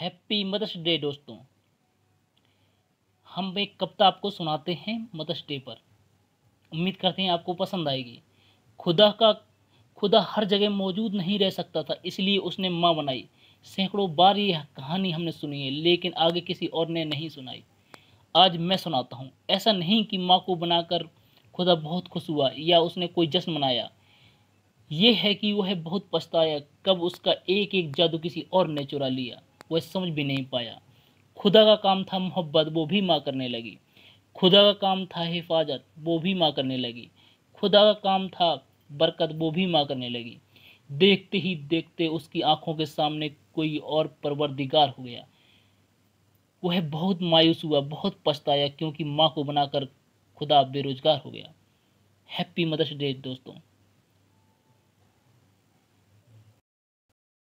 happy mother's day दोस्तों हम एक कविता आपको सुनाते हैं मदर्स डे पर उम्मीद करते हैं आपको पसंद आएगी खुदा का खुदा हर जगह मौजूद नहीं रह सकता था इसलिए उसने माँ बनाई सैकड़ों बार ये कहानी हमने सुनी है लेकिन आगे किसी और ने नहीं सुनाई आज मैं सुनाता हूँ ऐसा नहीं कि माँ को बनाकर खुदा बहुत खुश हुआ या उसने कोई जश्न मनाया ये है कि वह बहुत पछताया कब उसका एक एक जादू किसी और ने चुरा लिया वह समझ भी नहीं पाया खुदा का काम था मोहब्बत वो भी माँ करने लगी खुदा का काम था हिफाजत वो भी माँ करने लगी खुदा का काम था बरकत वो भी माँ करने लगी देखते ही देखते उसकी आंखों के सामने कोई और परवरदिगार हो गया वह बहुत मायूस हुआ बहुत पछताया क्योंकि माँ को बनाकर खुदा बेरोजगार हो गया हैप्पी मदर्स डे दोस्तों